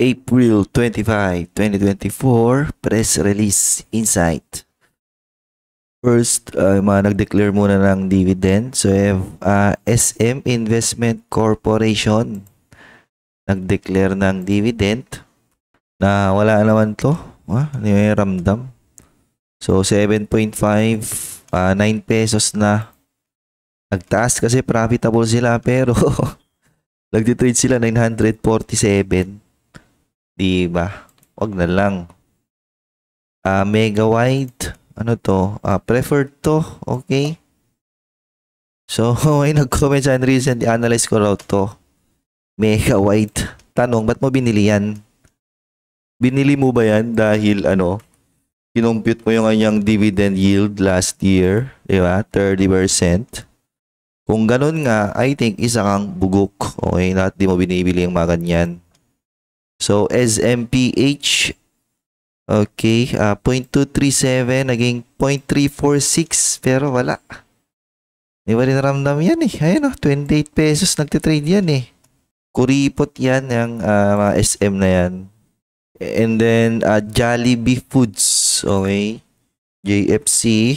April 25, 2024, press release insight. First, uh, mga nag-declare muna ng dividend. So, I have uh, SM Investment Corporation nag-declare ng dividend na wala naman to. Ah, may ramdam. So, 7.5, uh, 9 pesos na. Nagtaas kasi profitable sila pero nag-trade sila 947. Di ba? Wag na lang. Uh, mega wide. Ano to? Uh, preferred to. Okay. So, may nag-comment sa recent analyze ko raw to. Mega wide. Tanong, ba't mo binili yan? Binili mo ba yan dahil ano, kinompute mo yung kanyang dividend yield last year, di ba? 30%. Kung ganun nga, I think isa kang bugok. Okay, lahat di mo binibili yung mga ganyan. So, SMPH, okay, uh, ah, 0.237, naging 0.346, pero wala. Di ba rin ramdam yan eh. Ayan o, oh, 28 pesos nagtitrade yan eh. Kuripot yan, yung uh, ah, SM na yan. And then, uh, Jollibee Foods, okay, JFC.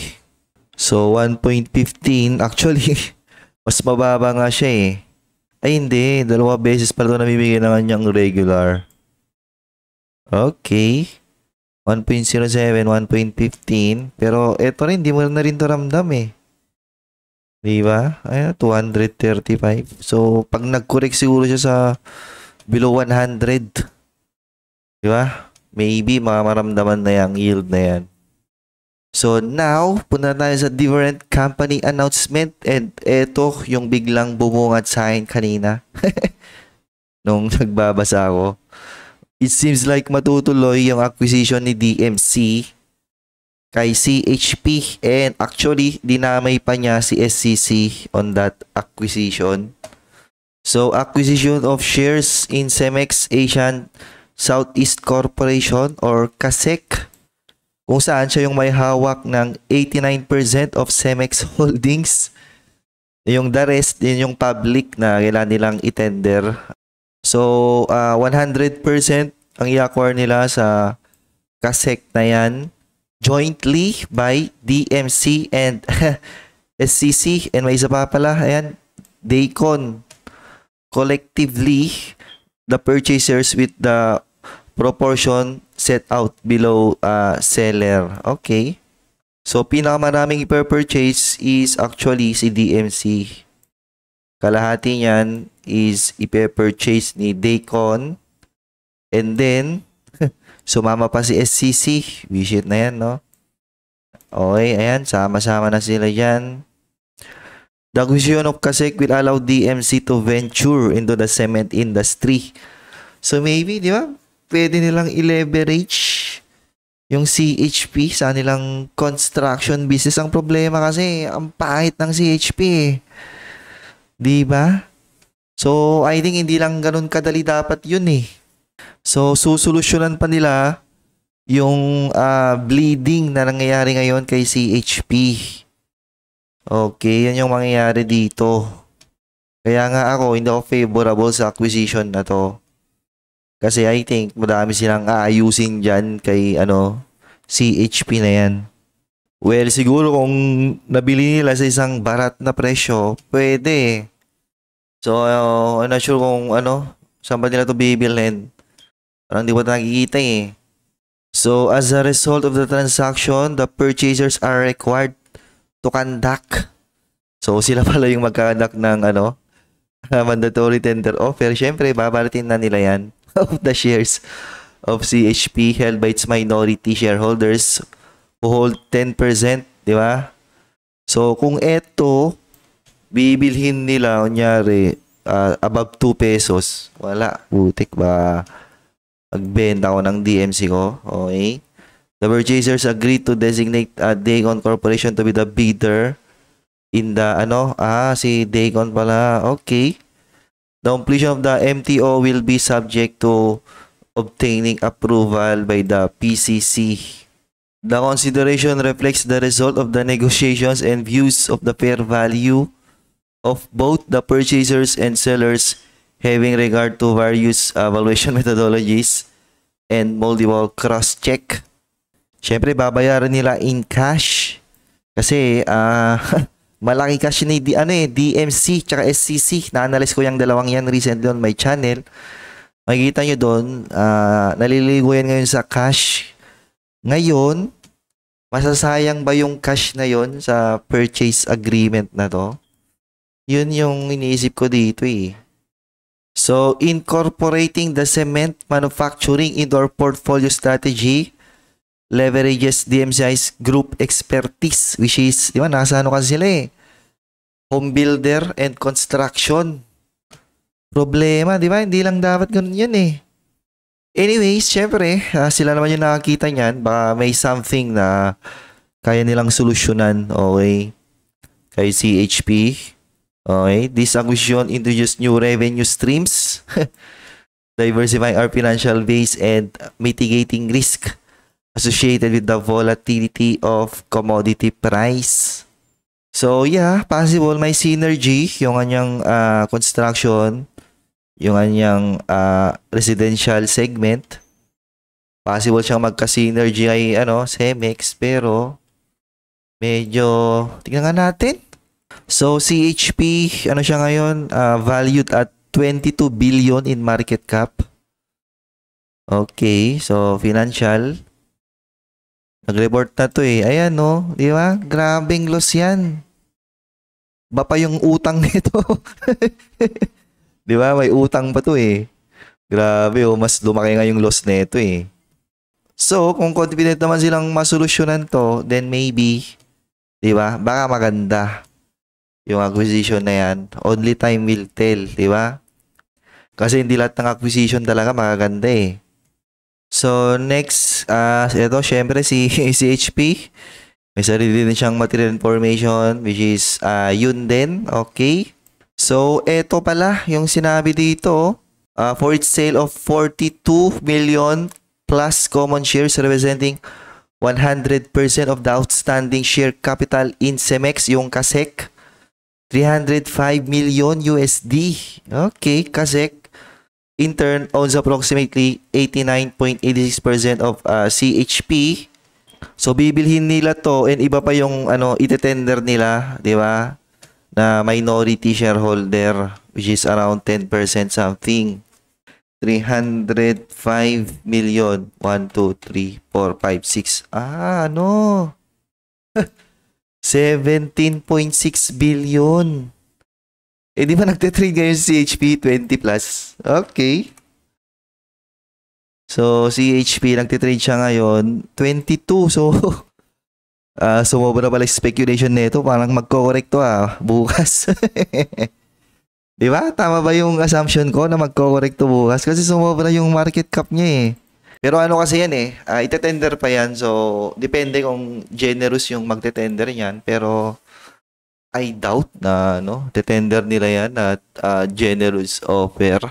So, 1.15, actually, mas mababa nga siya eh. Ay hindi, dalawa beses pala ito namimigay ng kanyang regular. Okay. 1.07, 1.15. Pero ito rin, hindi mo na rin ito ramdam eh. Di ba? Ayan, 235. So, pag nag-correct siguro siya sa below 100. Di ba? Maybe makamaramdaman na yung yield na yan. So now, punta tayo sa different company announcement and eto yung biglang bumungat sa akin kanina nung nagbabasa ako. It seems like matutuloy yung acquisition ni DMC kay CHP and actually dinamay pa niya si SCC on that acquisition. So acquisition of shares in Semex Asian Southeast Corporation or CASEC e kung saan siya yung may hawak ng 89% of Semex Holdings. Yung the rest, yun yung public na kailan nilang itender So, uh, ah, 100% ang i-acquire nila sa Kasek na yan jointly by DMC and SCC and may isa pa pala, ayan, Daycon. Collectively, the purchasers with the proportion set out below uh, seller. Okay. So, pinakamaraming i-purchase is actually si DMC. Kalahati niyan is ipe-purchase ni Daycon. And then, sumama pa si SCC. Visit na yan, no? Okay, ayan. Sama-sama na sila dyan. The acquisition of Kasek will allow DMC to venture into the cement industry. So maybe, di ba? Pwede nilang i-leverage yung CHP sa nilang construction business. Ang problema kasi, ang pahit ng CHP eh 'Di ba? So, I think hindi lang ganun kadali dapat 'yun eh. So, susolusyonan pa nila yung uh, bleeding na nangyayari ngayon kay CHP. Okay, yan yung mangyayari dito. Kaya nga ako, hindi ako favorable sa acquisition na to. Kasi I think madami silang aayusin diyan kay ano, CHP na yan. Well, siguro kung nabili nila sa isang barat na presyo, pwede. So, uh, I'm not sure kung ano, saan ba nila ito bibilhin. Parang hindi ba nakikita eh. So, as a result of the transaction, the purchasers are required to conduct. So, sila pala yung magkakandak ng ano, mandatory tender offer. Siyempre, babalitin na nila yan of the shares of CHP held by its minority shareholders hold 10%, di ba? So, kung ito, bibilhin nila, kunyari, uh, above 2 pesos, wala, butik ba, magbenta ko ng DMC ko, okay? The purchasers agreed to designate uh, ah, Dagon Corporation to be the bidder in the, ano, ah, si Dagon pala, okay. The completion of the MTO will be subject to obtaining approval by the PCC. The consideration reflects the result of the negotiations and views of the fair value of both the purchasers and sellers having regard to various valuation methodologies and multiple cross-check. Siyempre, babayaran nila in cash kasi uh, malaki cash ni ano eh, DMC tsaka SCC. Na-analyze ko yung dalawang yan recently on my channel. Makikita nyo doon, uh, ah, naliligo yan ngayon sa cash ngayon, masasayang ba yung cash na yon sa purchase agreement na to? Yun yung iniisip ko dito eh. So, incorporating the cement manufacturing into our portfolio strategy leverages DMCI's group expertise which is, di ba, nasa ano kasi sila eh? Home builder and construction. Problema, di ba? Hindi lang dapat ganun yun eh. Anyways, syempre, uh, sila naman yung nakakita niyan. Baka may something na kaya nilang solusyonan, okay? Kay CHP. Okay, this acquisition introduces new revenue streams, diversifying our financial base and mitigating risk associated with the volatility of commodity price. So yeah, possible may synergy yung kanyang uh, construction yung kanyang uh, ah, residential segment. Possible siyang magka-synergy kay ano, Cemex pero medyo tingnan nga natin. So CHP ano siya ngayon uh, valued at 22 billion in market cap. Okay, so financial Nag-report na to eh. Ayan no, di ba? Grabing loss yan. Ba pa yung utang nito. Di ba? May utang pa to eh. Grabe oh, mas lumaki nga yung loss nito eh. So, kung confident naman silang masolusyonan to, then maybe, di ba? Baka maganda yung acquisition na yan. Only time will tell, di ba? Kasi hindi lahat ng acquisition talaga magaganda eh. So, next, uh, ah, ito, syempre, si, si HP. May sarili din siyang material information, which is uh, yun din, okay? So, eto pala yung sinabi dito. Uh, for its sale of 42 million plus common shares representing 100% of the outstanding share capital in CEMEX, yung KASEC. 305 million USD. Okay, KASEC in turn owns approximately 89.86% of uh, ah, CHP. So bibilhin nila 'to and iba pa yung ano itetender nila, 'di ba? na minority shareholder which is around 10% something. 305 million. 1, 2, 3, 4, 5, 6. Ah, ano? 17.6 billion. Eh, di ba nagte-trade ngayon CHP 20 plus? Okay. So, CHP, nagte-trade siya ngayon, 22. So, Uh, ah, sumobra pala speculation nito, parang magko-correct to ah, bukas. Di ba? Tama ba yung assumption ko na magko-correct to bukas? Kasi sumobra yung market cap niya eh. Pero ano kasi yan eh, uh, itetender pa yan. So, depende kung generous yung magtetender niyan. Pero, I doubt na no, tetender nila yan at uh, generous offer.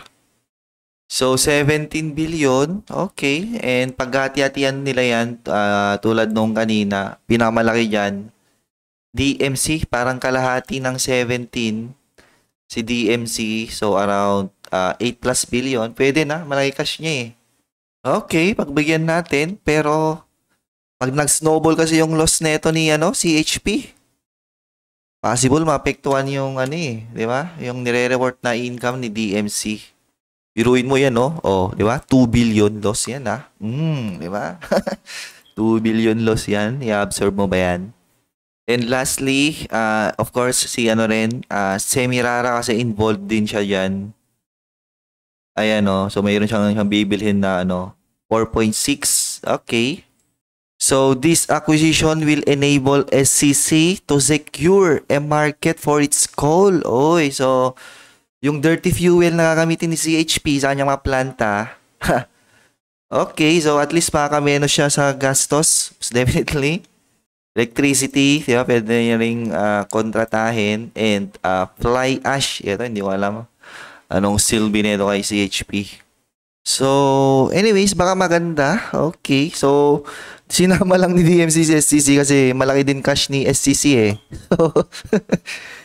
So, 17 billion. Okay. And paghati-hatian nila yan, uh, tulad nung kanina, pinamalaki dyan. DMC, parang kalahati ng 17. Si DMC, so around uh, ah, 8 plus billion. Pwede na, malaki cash niya eh. Okay, pagbigyan natin. Pero, pag nag-snowball kasi yung loss neto ni ano, CHP, possible maapektuhan yung ano eh, di ba? Yung nire-reward na income ni DMC. Biruin mo yan, no? O, oh, di ba? 2 billion loss yan, ha? Ah. Mm, di ba? 2 billion loss yan. I-absorb mo ba yan? And lastly, uh, of course, si ano rin, uh, ah, Semirara kasi involved din siya dyan. Ayan, no? Oh. So, mayroon siyang, siyang bibilhin na, ano, 4.6. Okay. So, this acquisition will enable SCC to secure a market for its coal. Oy, so, yung dirty fuel na gagamitin ni CHP sa kanyang mga planta. okay, so at least makakameno siya sa gastos. Definitely. Electricity, di ba? Pwede niya rin uh, ah, kontratahin. And uh, fly ash. Ito, hindi ko alam anong silbi nito kay CHP. So, anyways, baka maganda. Okay. So, sinama lang ni DMC si SCC kasi malaki din cash ni SCC eh.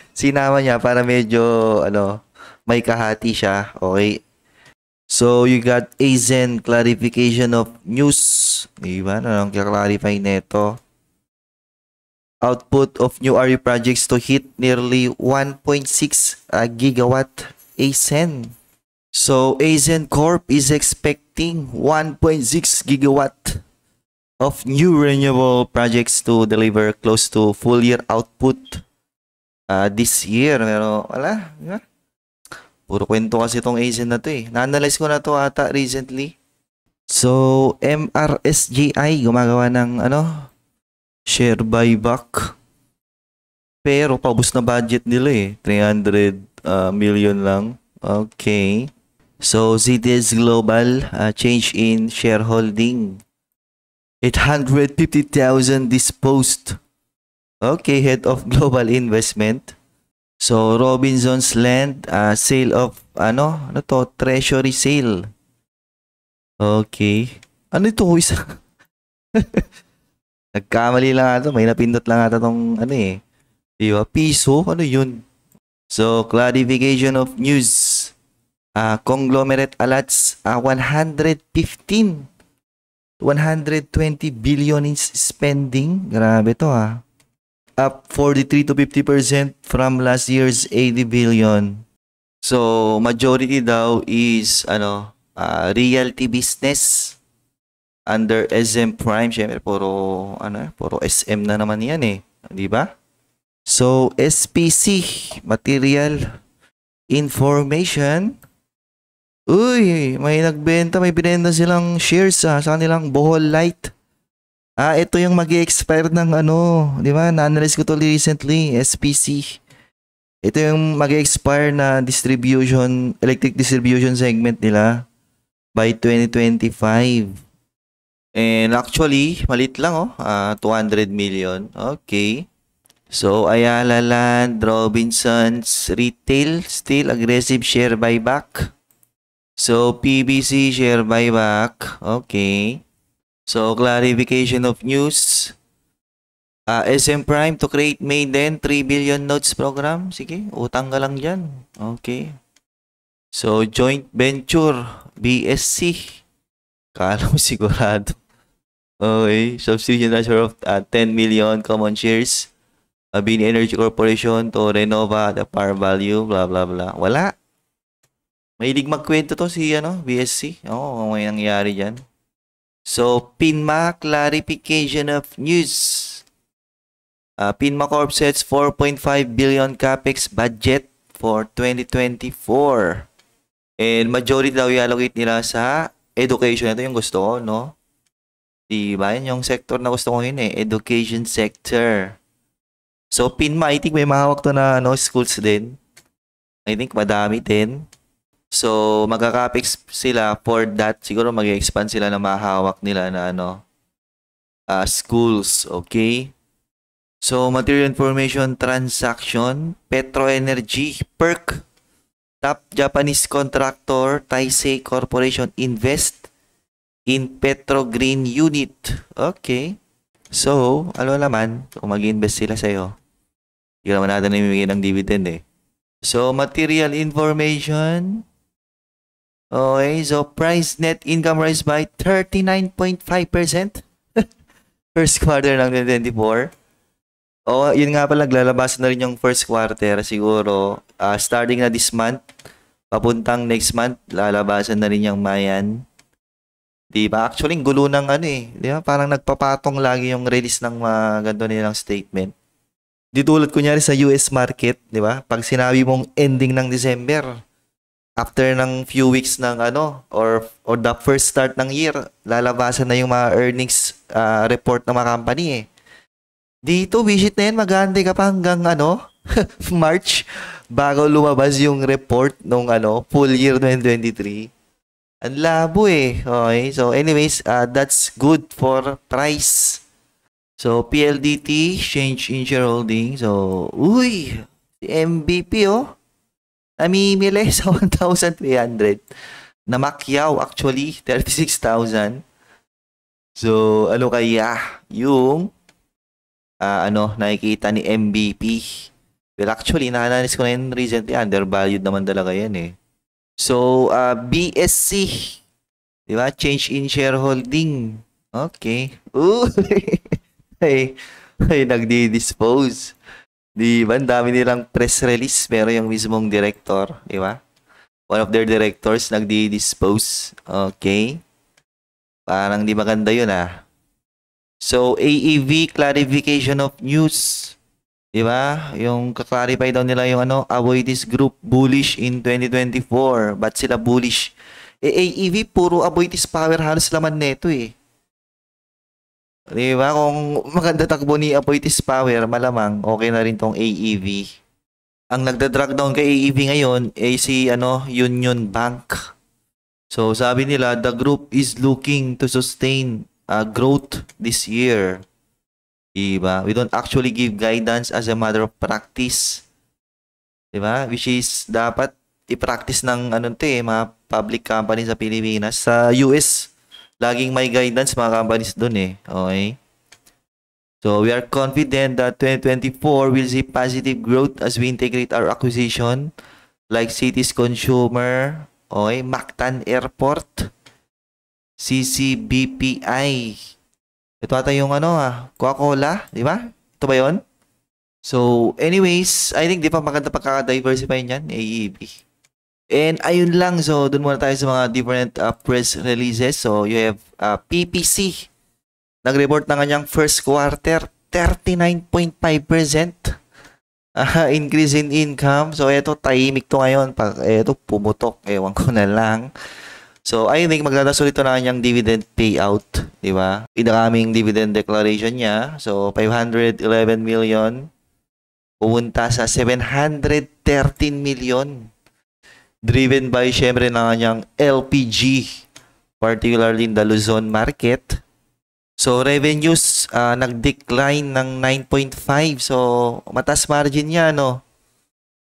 sinama niya para medyo, ano, may kahati siya. Okay. So, you got AZEN clarification of news. Diba? Ano nang clarify nito? Output of new RE projects to hit nearly 1.6 uh, gigawatt AZEN. So, AZEN Corp is expecting 1.6 gigawatt of new renewable projects to deliver close to full year output uh, this year. Pero wala, diba? Puro kwento kasi itong agent na to eh. Na-analyze ko na to ata recently. So, MRSGI gumagawa ng ano, share buyback. Pero paubos na budget nila eh. 300 uh, ah, million lang. Okay. So, CTS Global, uh, change in shareholding. 850,000 disposed. Okay, head of global investment. So Robinson's Land uh, sale of ano? Ano to? Treasury sale. Okay. Ano ito? Isa. Nagkamali lang ata. May napindot lang ata tong ano eh. Diba? Piso? Ano yun? So, clarification of news. Uh, conglomerate allots uh, 115 120 billion in spending. Grabe to ah up 43 to 50% from last year's 80 billion. So, majority daw is ano, uh, realty business under SM Prime. Syempre, puro, ano, puro SM na naman yan eh. Di ba? So, SPC, Material Information. Uy, may nagbenta, may binenta silang shares ah, sa kanilang Bohol Light. Ah, ito yung mag expire ng ano, di ba? Na-analyze ko to recently, SPC. Ito yung mag expire na distribution, electric distribution segment nila by 2025. And actually, malit lang oh, uh, ah, 200 million. Okay. So, Ayala Land, Robinson's Retail, still aggressive share buyback. So, PBC share buyback. Okay. So, clarification of news. Uh, ah, SM Prime to create Maiden 3 billion notes program. Sige, utang ka lang dyan. Okay. So, joint venture, BSC. Kala mo sigurado. Okay. Substitution transfer of uh, ah, 10 million common shares. Bini Energy Corporation to Renova the par value, blah, blah, blah. Wala. Mahilig magkwento to si ano, BSC. Oo, oh, may nangyari dyan. So, PINMA clarification of news. Uh, PINMA Corp sets 4.5 billion capex budget for 2024. And majority daw i-allocate nila sa education. Ito yung gusto ko, no? Diba? Yan yung sector na gusto ko yun eh. Education sector. So, PINMA, I think may mahawak to na ano, schools din. I think madami din. So, magka magkakapex sila for that. Siguro mag-expand sila na mahawak nila na ano, uh, schools, okay? So, material information transaction, petro energy, perk, top Japanese contractor, Taisei Corporation invest in petro green unit. Okay. So, ano naman, kung mag-invest sila sa'yo, hindi naman natin namimigay ng dividend eh. So, material information, Okay, so price net income rise by 39.5% first quarter ng 2024. Oh, yun nga pala, lalabas na rin yung first quarter siguro. Uh, starting na this month, papuntang next month, lalabasan na rin yung Mayan. Di ba? Actually, gulo ng ano eh. Di ba? Parang nagpapatong lagi yung release ng mga ganito nilang statement. Di tulad kunyari sa US market, di ba? Pag sinabi mong ending ng December, after ng few weeks ng ano or or the first start ng year, lalabasan na yung mga earnings uh, report ng mga company eh. Dito, visit na yan, maghahantay ka pa hanggang ano, March, bago lumabas yung report nung ano, full year 2023. Ang labo eh. Okay. So anyways, uh, that's good for price. So PLDT, change in shareholding. So, uy, MVP oh namimili sa 1,300. Namakyaw actually, 36,000. So, ano kaya yung uh, ano, nakikita ni MVP? Well, actually, nahananis ko na yun recently. Undervalued naman talaga yan eh. So, uh, ah, BSC. Di ba? Change in shareholding. Okay. Ooh! ay, ay, nagdi-dispose. Di ba? Ang dami nilang press release. Pero yung mismong director, di ba? One of their directors nagdi-dispose. Okay. Parang di maganda yun ah. So, AEV, clarification of news. Di ba? Yung clarify daw nila yung ano, avoid this group bullish in 2024. but sila bullish? Eh, AEV, puro avoid this powerhouse laman neto eh. Di ba? Kung maganda takbo ni Apoitis Power, malamang okay na rin tong AEV. Ang nagda-drag down kay AEV ngayon ay si ano, Union Bank. So sabi nila, the group is looking to sustain uh, growth this year. Diba? We don't actually give guidance as a matter of practice. Diba? Which is dapat i-practice ng ano 'te, mga public company sa Pilipinas. Sa US, laging may guidance mga companies doon eh. Okay? So we are confident that 2024 will see positive growth as we integrate our acquisition like Cities Consumer, okay, Mactan Airport, CCBPI. Ito ata yung ano ah, Coca-Cola, di ba? Ito ba 'yon? So anyways, I think di pa maganda pagkaka-diversify niyan, AEB. And ayun lang, so doon muna tayo sa mga different uh, press releases. So you have uh, PPC, nag-report ng kanyang first quarter, 39.5% uh, ah, increase in income. So ito, tahimik to ngayon. Pag, ito, pumutok, ewan ko na lang. So I think magdadasol ito na kanyang dividend payout, di ba? Pinakaming dividend declaration niya. So 511 million pumunta sa 713 million driven by syempre ng kanyang LPG, particularly in the Luzon market. So revenues uh, nag-decline ng 9.5. So mataas margin niya no.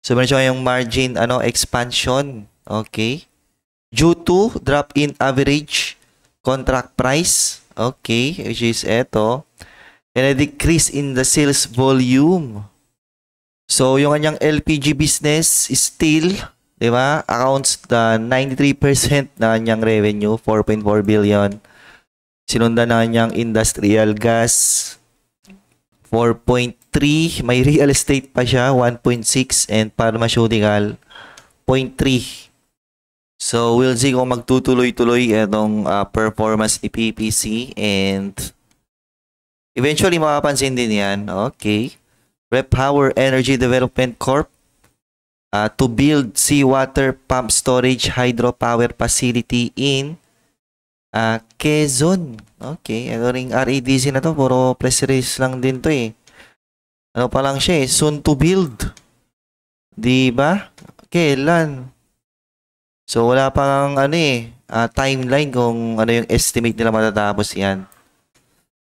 So meron siya yung margin ano expansion. Okay. Due to drop in average contract price. Okay, which is eto. And a decrease in the sales volume. So yung kanyang LPG business is still 'di ba? Accounts na 93% na kanyang revenue, 4.4 billion. Sinundan na kanyang industrial gas 4.3, may real estate pa siya 1.6 and pharmaceutical 0.3. So we'll see kung magtutuloy-tuloy itong uh, performance ni PPC and eventually mapapansin din 'yan. Okay. Repower Energy Development Corp uh, to build seawater pump storage hydropower facility in uh, Quezon. Okay, ito ano ring REDC na to. Puro press release lang din to eh. Ano pa lang siya eh. Soon to build. Diba? ba? Kailan? So, wala pang ano eh, uh, timeline kung ano yung estimate nila matatapos yan.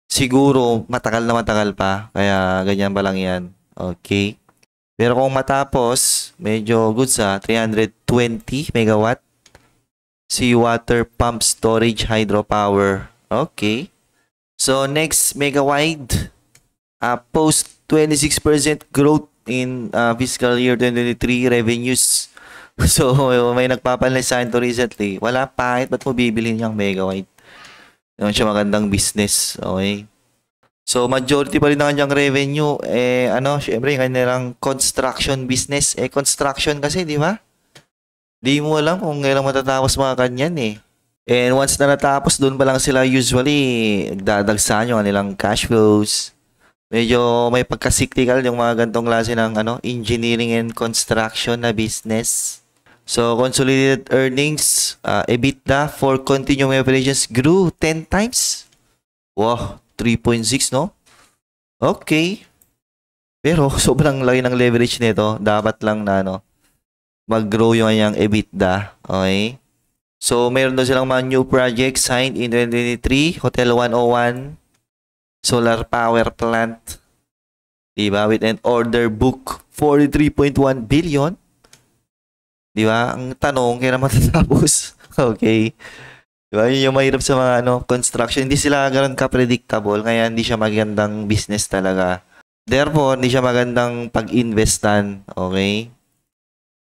Siguro, matagal na matagal pa. Kaya, ganyan pa lang yan. Okay. Pero kung matapos, medyo good sa 320 megawatt. water pump storage hydropower. Okay. So next, megawide. Uh, post 26% growth in uh, fiscal year 2023 revenues. So, may nagpapanlay sa to recently. Wala, pangit. Ba't mo bibilhin yung megawide? wide? Yun siya magandang business. Okay. So majority pa rin ng kanyang revenue eh ano, syempre yung kanilang construction business, eh construction kasi, di ba? Di mo alam kung kailan matatapos mga kanyan eh. And once na natapos, doon pa lang sila usually dadagsahan yung kanilang cash flows. Medyo may pagka-cyclical yung mga gantong klase ng ano, engineering and construction na business. So, consolidated earnings, uh, EBITDA for continuing operations grew 10 times. Wow, 3.6, no? Okay. Pero sobrang laki ng leverage nito. Dapat lang na, ano, mag-grow yung kanyang EBITDA. Okay? So, meron daw silang mga new project signed in 2023. Hotel 101. Solar Power Plant. Diba? With an order book 43.1 billion. Diba? Ang tanong, kaya naman tatapos. okay. Diba? Yun yung mahirap sa mga ano, construction. Hindi sila ganun ka-predictable, kaya hindi siya magandang business talaga. Therefore, hindi siya magandang pag-investan, okay?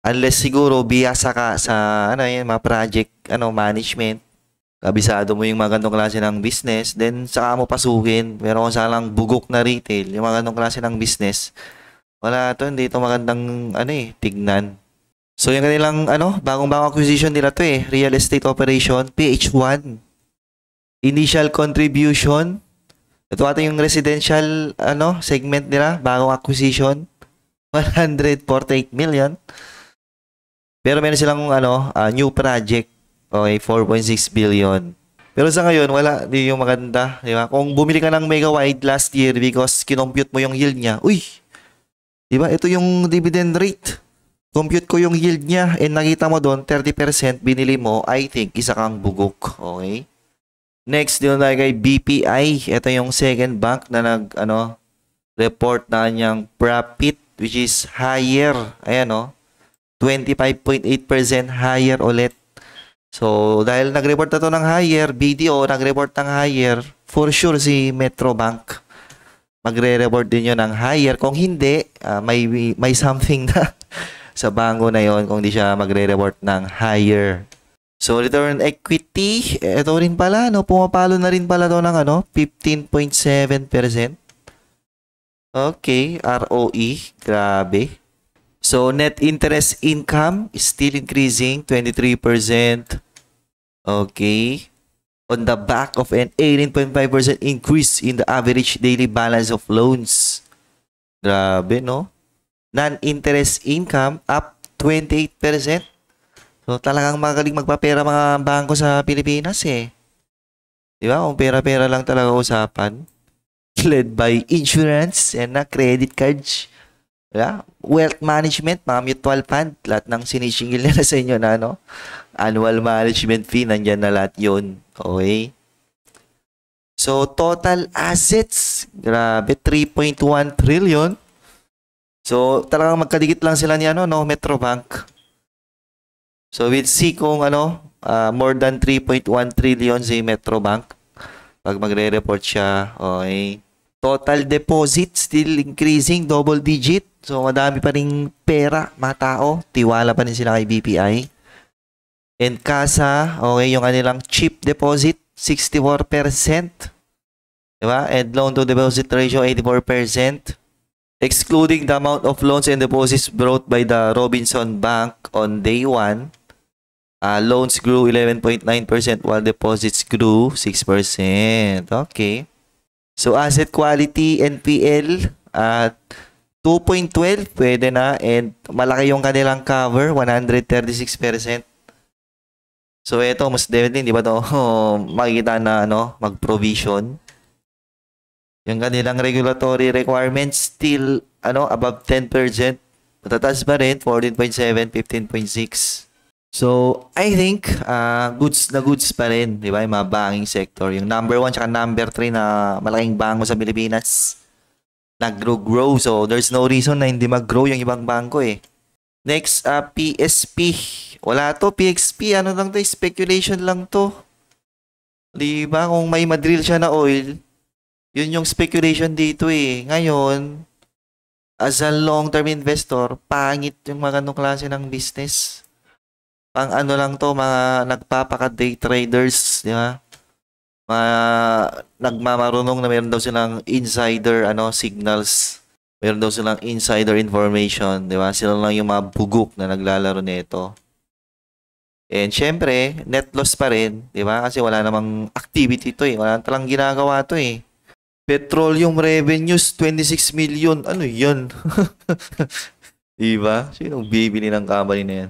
Unless siguro biyasa ka sa ano yan, mga project ano management. Kabisado mo yung mga ganitong klase ng business, then saka mo pasukin. Pero kung lang bugok na retail, yung mga ganong klase ng business, wala to, hindi to magandang ano eh, tignan. So yung kanilang ano, bagong-bagong acquisition nila to eh, real estate operation, PH1. Initial contribution. Ito ata yung residential ano, segment nila, bagong acquisition, 148 million. Pero meron silang ano, uh, new project, okay, 4.6 billion. Pero sa ngayon, wala, di yung maganda, di ba? Kung bumili ka ng mega wide last year because kinompute mo yung yield niya, uy, di ba? Ito yung dividend rate Compute ko yung yield niya and nakita mo doon 30% binili mo, I think isa kang bugok, okay? Next dito tayo kay BPI, ito yung second bank na nag ano report na niyang profit which is higher, ayan oh. 25.8% higher ulit. So, dahil nag-report na to ng higher, BDO nag-report ng higher, for sure si Metro Bank magre-report din yun ng higher. Kung hindi, uh, may, may something na sa bango na yon kung di siya magre-reward ng higher. So, return equity, ito rin pala, no? pumapalo na rin pala to ng ano, 15.7%. Okay, ROE, grabe. So, net interest income is still increasing, 23%. Okay. On the back of an 18.5% increase in the average daily balance of loans. Grabe, no? non-interest income up 28%. So talagang magaling magpapera mga bangko sa Pilipinas eh. Di ba? Kung pera-pera lang talaga usapan. Led by insurance and na credit cards. Yeah? Wealth management, mga mutual fund, lahat ng sinisingil nila sa inyo na ano. Annual management fee, nandyan na lahat yun. Okay? So, total assets, grabe, 3.1 trillion. So, talagang magkadikit lang sila ni ano, no, Metrobank. So, we'll see kung ano, uh, more than 3.1 trillion si Metrobank pag magre-report siya. Okay. Total deposit still increasing, double digit. So, madami pa rin pera, mga tao. Tiwala pa rin sila kay BPI. And CASA, okay, yung kanilang cheap deposit, 64%. Diba? And loan to deposit ratio, 84% excluding the amount of loans and deposits brought by the Robinson Bank on day 1, uh, loans grew 11.9% while deposits grew 6%. Okay. So, asset quality, NPL, at uh, 2.12, pwede na. And malaki yung kanilang cover, 136%. So, ito, mas definitely, di ba ito, makikita na, ano, mag-provision. Yung kanilang regulatory requirements still ano above 10%. Matataas pa rin, 14.7, 15.6. So, I think uh, goods na goods pa rin, di ba? Yung mga banking sector. Yung number 1 tsaka number 3 na malaking bangko sa Pilipinas nag-grow. So, there's no reason na hindi mag-grow yung ibang bangko eh. Next, uh, ah, PSP. Wala to, PXP. Ano lang to? Speculation lang to. Di ba? Kung may madrill siya na oil, yun yung speculation dito eh. Ngayon, as a long-term investor, pangit yung mga anong klase ng business. Pang ano lang to, mga nagpapaka-day traders, di ba? Mga nagmamarunong na meron daw silang insider ano signals. Meron daw silang insider information, di ba? Sila lang yung mga bugok na naglalaro nito. And syempre, net loss pa rin, di ba? Kasi wala namang activity to eh. Wala talang ginagawa to eh. Petroleum revenues, 26 million. Ano 'yun? Iba, Sinong bibili ng company na yan?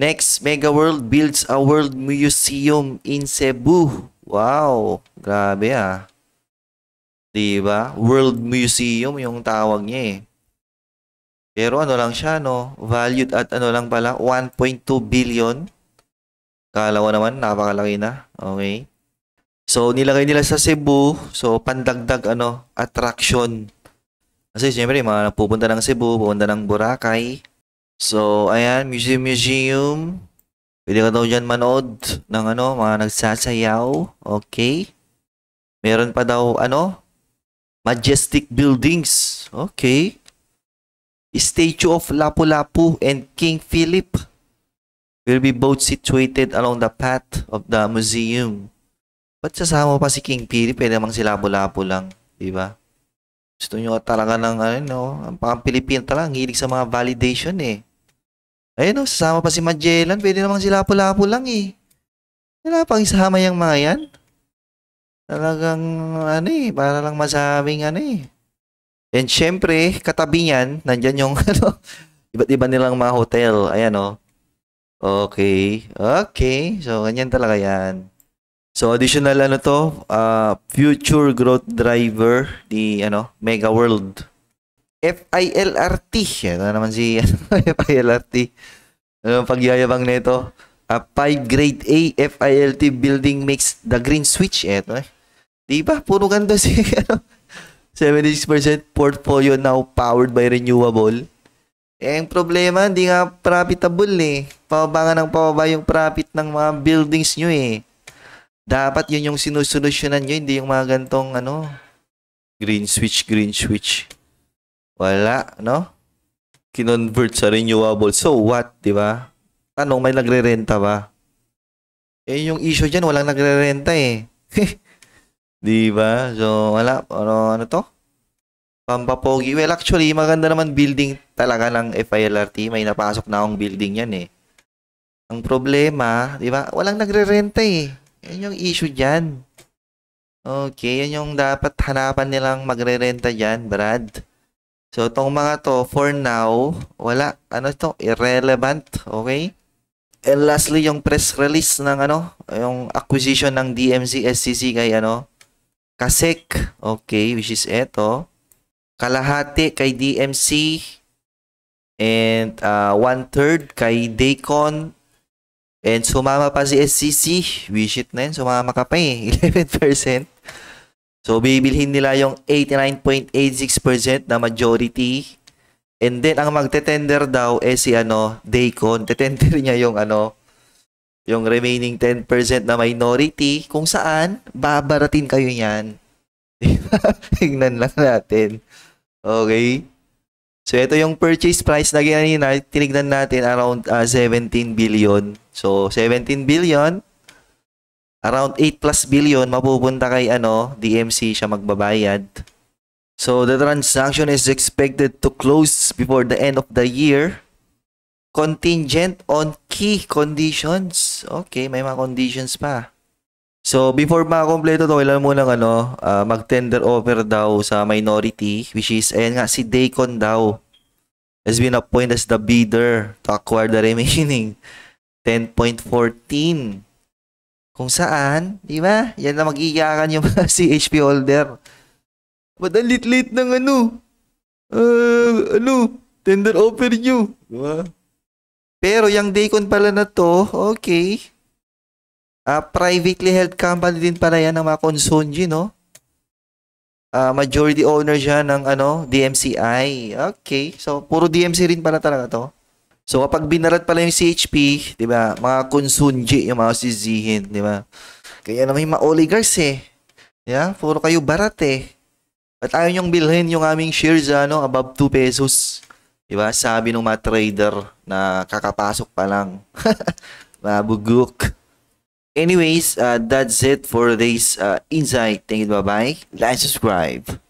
Next, Mega World builds a world museum in Cebu. Wow. Grabe ah. Diba? World Museum yung tawag niya eh. Pero ano lang siya, no? Valued at ano lang pala, 1.2 billion. Kala ko naman, napakalaki na. Okay. So, nilagay nila sa Cebu. So, pandagdag ano, attraction. Kasi siyempre, mga pupunta ng Cebu, pupunta ng Boracay. So, ayan, Museum Museum. Pwede ka daw dyan manood ng ano, mga nagsasayaw. Okay. Meron pa daw, ano, majestic buildings. Okay. Statue of Lapu-Lapu and King Philip will be both situated along the path of the museum. Ba't sasama pa si King Philip? Pwede namang silabo-labo lang. Di ba? Gusto nyo talaga ng, ano, ang pang Pilipino talaga, ang hilig sa mga validation eh. Ayun o, sasama pa si Magellan, pwede namang silabo-labo lang eh. Wala pang isama yung mga yan. Talagang, ano eh, para lang masabing, ano eh. And syempre, katabi niyan, nandyan yung, ano, iba't iba nilang mga hotel. Ayan o. Oh. Okay. Okay. So, ganyan talaga yan. So additional ano to, uh, future growth driver ni ano, Mega World. FILRT. Yan na naman si FILRT. Ano, ano pagyayabang nito? Uh, 5 grade A FILT building makes the green switch. ito eh. Di ba? Puro ganda si ano. 76% portfolio now powered by renewable. Eh, ang problema, hindi nga profitable eh. Pababangan ng pababa yung profit ng mga buildings nyo eh. Dapat yun yung sinusolusyonan nyo, hindi yung mga gantong ano, green switch, green switch. Wala, no? Kinonvert sa renewable. So what, di ba? Tanong, may nagre-renta ba? Eh, yung issue dyan, walang nagre-renta eh. di ba? So, wala. Ano, ano to? Pampapogi. Well, actually, maganda naman building talaga ng FILRT. May napasok na akong building yan eh. Ang problema, di ba? Walang nagre-renta eh. Yan yung issue dyan. Okay, yan yung dapat hanapan nilang magre-renta dyan, Brad. So, itong mga to, for now, wala, ano to, irrelevant, okay? And lastly, yung press release ng ano, yung acquisition ng DMC SCC kay ano, Kasek, okay, which is eto. Kalahati kay DMC and uh, one-third kay Daycon And sumama pa si SCC, wish it na yun, sumama ka pa eh, 11%. So, bibilhin nila yung 89.86% na majority. And then, ang magte-tender daw eh si ano, Daycon. Tetender niya yung ano, yung remaining 10% na minority kung saan babaratin kayo niyan. Tingnan lang natin. Okay? So ito yung purchase price na ganina, tinignan natin around uh, ah, 17 billion. So 17 billion around 8 plus billion mapupunta kay ano, DMC siya magbabayad. So the transaction is expected to close before the end of the year contingent on key conditions. Okay, may mga conditions pa. So, before makakompleto to, kailangan muna ano, uh, mag-tender offer daw sa minority, which is, ayan nga, si Dacon daw has been appointed as the bidder to acquire the remaining 10.14. Kung saan, di ba? Yan na mag yung mga CHP holder. But ang lit-lit ng ano? Uh, ano? Tender offer nyo. Diba? Pero yung Dacon pala na to, okay Uh, privately held company din pala yan ng mga Konsunji, no? Uh, majority owner siya ng ano, DMCI. Okay. So, puro DMC rin pala talaga to. So, kapag binarat pala yung CHP, di ba, mga Konsunji yung mga sisihin, di ba? Kaya naman yung mga oligarchs eh. Yeah, puro kayo barat eh. At ayaw niyong bilhin yung aming shares ano, above 2 pesos. Di ba? Sabi ng mga trader na kakapasok pa lang. bugok. Anyways, uh, that's it for this uh, insight. Thank you. Bye-bye. Like, subscribe.